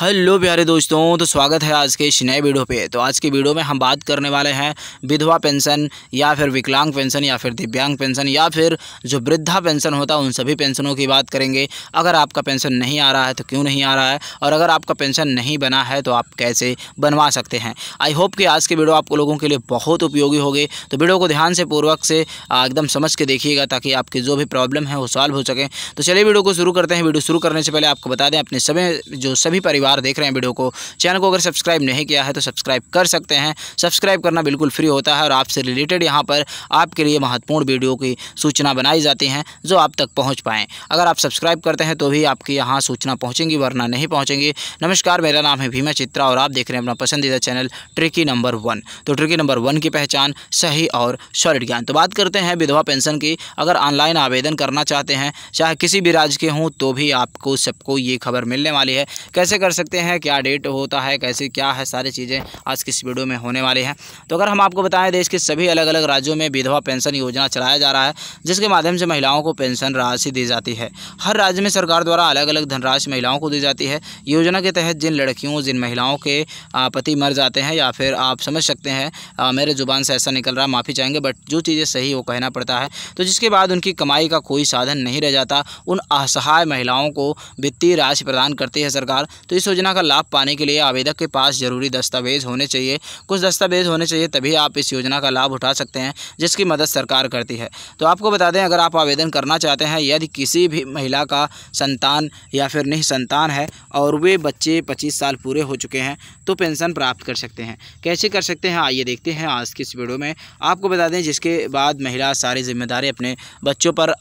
hello प्यारे दोस्तों तो स्वागत है आज के इस नए वीडियो पे तो आज के वीडियो में हम बात करने वाले हैं विधवा पेंशन या फिर विकलांग पेंशन या फिर दिव्यांग पेंशन या फिर जो वृद्धा पेंशन होता है उन सभी पेंशनों की बात करेंगे अगर आपका पेंशन नहीं आ रहा है तो क्यों नहीं आ रहा है और अगर आपका पेंशन नहीं बना है तो आप कैसे बनवा सकते हैं आई होप कि आज के वीडियो आप लोगों के लिए बहुत उपयोगी होगी तो वीडियो को ध्यान से पूर्वक से एकदम समझ के देखिएगा ताकि आपकी जो भी प्रॉब्लम है वो सॉल्व हो सके तो चलिए वीडियो को शुरू करते हैं वीडियो शुरू करने से पहले आपको बता दें अपने सभी जो सभी परिवार बार देख रहे हैं वीडियो को चैनल को अगर सब्सक्राइब नहीं किया है तो सब्सक्राइब कर सकते हैं सब्सक्राइब करना बिल्कुल फ्री होता है और आपसे रिलेटेड यहाँ पर आपके लिए महत्वपूर्ण वीडियो की सूचना बनाई जाती हैं जो आप तक पहुँच पाएँ अगर आप सब्सक्राइब करते हैं तो भी आपकी यहाँ सूचना पहुँचेंगी वरना नहीं पहुँचेंगी नमस्कार मेरा नाम है भीमा चित्रा और आप देख रहे हैं अपना पसंदीदा चैनल ट्रिकी नंबर वन तो ट्रिकी नंबर वन की पहचान सही और सॉलिड ज्ञान तो बात करते हैं विधवा पेंशन की अगर ऑनलाइन आवेदन करना चाहते हैं चाहे किसी भी राज्य के हों तो भी आपको सबको ये खबर मिलने वाली है कैसे कर सकते हैं क्या डेट होता है कैसे क्या है सारी चीज़ें आज की इस वीडियो में होने वाली हैं तो अगर हम आपको बताएं देश के सभी अलग अलग राज्यों में विधवा पेंशन योजना चलाया जा रहा है जिसके माध्यम से महिलाओं को पेंशन राशि दी जाती है हर राज्य में सरकार द्वारा अलग अलग धनराशि महिलाओं को दी जाती है योजना के तहत जिन लड़कियों जिन महिलाओं के पति मर जाते हैं या फिर आप समझ सकते हैं मेरे ज़ुबान से ऐसा निकल रहा माफ़ी चाहेंगे बट जो चीज़ें सही वो कहना पड़ता है तो जिसके बाद उनकी कमाई का कोई साधन नहीं रह जाता उन असहाय महिलाओं को वित्तीय राशि प्रदान करती है सरकार तो इस इस योजना का लाभ पाने के लिए आवेदक के पास जरूरी दस्तावेज होने चाहिए कुछ दस्तावेज होने चाहिए तभी आप इस योजना का लाभ उठा सकते हैं जिसकी मदद सरकार करती है तो आपको बता दें अगर आप आवेदन करना चाहते हैं यदि किसी भी महिला का संतान या फिर संतान है और वे बच्चे पच्चीस साल पूरे हो चुके हैं तो पेंशन प्राप्त कर सकते हैं कैसे कर सकते हैं आइए देखते हैं आज की इस वीडियो में आपको बता दें जिसके बाद महिला सारी जिम्मेदारी अपने बच्चों पर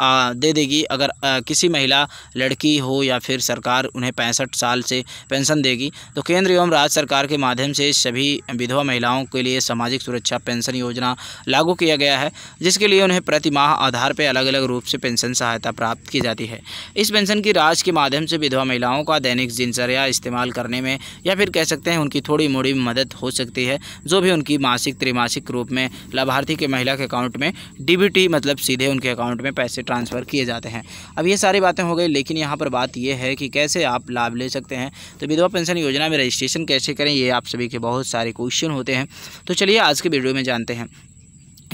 दे देगी अगर किसी महिला लड़की हो या फिर सरकार उन्हें पैंसठ साल से पेंशन देगी तो केंद्र एवं राज्य सरकार के माध्यम से सभी विधवा महिलाओं के लिए सामाजिक सुरक्षा पेंशन योजना लागू किया गया है जिसके लिए उन्हें प्रति माह आधार पर अलग अलग रूप से पेंशन सहायता प्राप्त की जाती है इस पेंशन की राज्य के माध्यम से विधवा महिलाओं का दैनिक दिनचर्या इस्तेमाल करने में या फिर कह सकते हैं उनकी थोड़ी मोड़ी मदद हो सकती है जो भी उनकी मासिक त्रिमासिक रूप में लाभार्थी के महिला के अकाउंट में डीबीटी मतलब सीधे उनके अकाउंट में पैसे ट्रांसफ़र किए जाते हैं अब ये सारी बातें हो गई लेकिन यहाँ पर बात यह है कि कैसे आप लाभ ले सकते हैं तो विधवा पेंशन योजना में रजिस्ट्रेशन कैसे करें ये आप सभी के बहुत सारे क्वेश्चन होते हैं तो चलिए आज के वीडियो में जानते हैं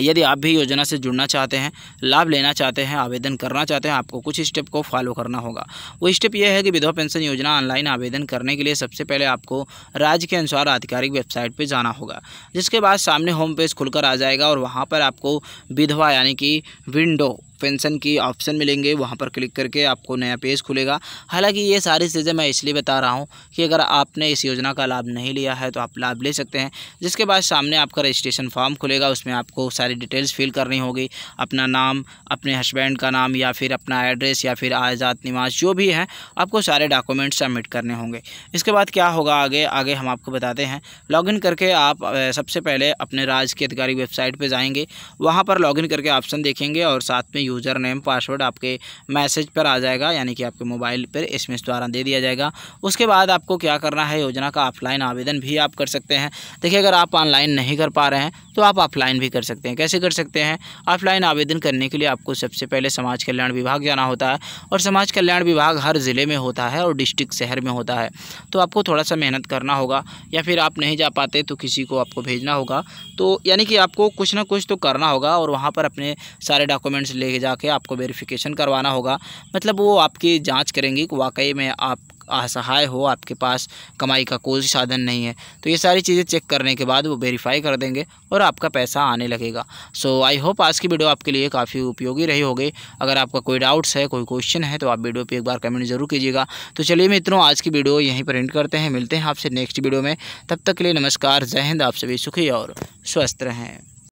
यदि आप भी योजना से जुड़ना चाहते हैं लाभ लेना चाहते हैं आवेदन करना चाहते हैं आपको कुछ स्टेप को फॉलो करना होगा वो स्टेप यह है कि विधवा पेंशन योजना ऑनलाइन आवेदन करने के लिए सबसे पहले आपको राज्य के अनुसार आधिकारिक वेबसाइट पर जाना होगा जिसके बाद सामने होम पेज खुलकर आ जाएगा और वहाँ पर आपको विधवा यानी कि विंडो पेंशन की ऑप्शन मिलेंगे वहाँ पर क्लिक करके आपको नया पेज खुलेगा हालांकि ये सारी चीज़ें मैं इसलिए बता रहा हूँ कि अगर आपने इस योजना का लाभ नहीं लिया है तो आप लाभ ले सकते हैं जिसके बाद सामने आपका रजिस्ट्रेशन फॉर्म खुलेगा उसमें आपको सारी डिटेल्स फिल करनी होगी अपना नाम अपने हस्बैंड का नाम या फिर अपना एड्रेस या फिर आजाद निवास जो भी हैं आपको सारे डॉक्यूमेंट्स सबमिट करने होंगे इसके बाद क्या होगा आगे आगे हम आपको बताते हैं लॉगिन करके आप सबसे पहले अपने राज्य की आधिकारिक वेबसाइट पर जाएंगे वहाँ पर लॉगिन करके ऑप्शन देखेंगे और साथ में यूज़र नेम पासवर्ड आपके मैसेज पर आ जाएगा यानी कि आपके मोबाइल पर एस द्वारा दे दिया जाएगा उसके बाद आपको क्या करना है योजना का ऑफलाइन आवेदन भी आप कर सकते हैं देखिए अगर आप ऑनलाइन नहीं कर पा रहे हैं तो आप ऑफलाइन भी कर सकते हैं कैसे कर सकते हैं ऑफलाइन आवेदन करने के लिए आपको सबसे पहले समाज कल्याण विभाग जाना होता है और समाज कल्याण विभाग हर ज़िले में होता है और डिस्ट्रिक्ट शहर में होता है तो आपको थोड़ा सा मेहनत करना होगा या फिर आप नहीं जा पाते तो किसी को आपको भेजना होगा तो यानी कि आपको कुछ ना कुछ तो करना होगा और वहाँ पर अपने सारे डॉक्यूमेंट्स ले जाके आपको वेरिफिकेशन करवाना होगा मतलब वो आपकी जांच करेंगी कि वाकई में आप असहाय हो आपके पास कमाई का कोई साधन नहीं है तो ये सारी चीज़ें चेक करने के बाद वो वेरीफाई कर देंगे और आपका पैसा आने लगेगा सो आई होप आज की वीडियो आपके लिए काफ़ी उपयोगी रही होगी अगर आपका कोई डाउट्स है कोई क्वेश्चन है तो आप वीडियो पर एक बार कमेंट ज़रूर कीजिएगा तो चलिए मित्रों आज की वीडियो यहीं पर एंड करते हैं मिलते हैं आपसे नेक्स्ट वीडियो में तब तक के लिए नमस्कार जय हिंद आप सभी सुखी और स्वस्थ रहें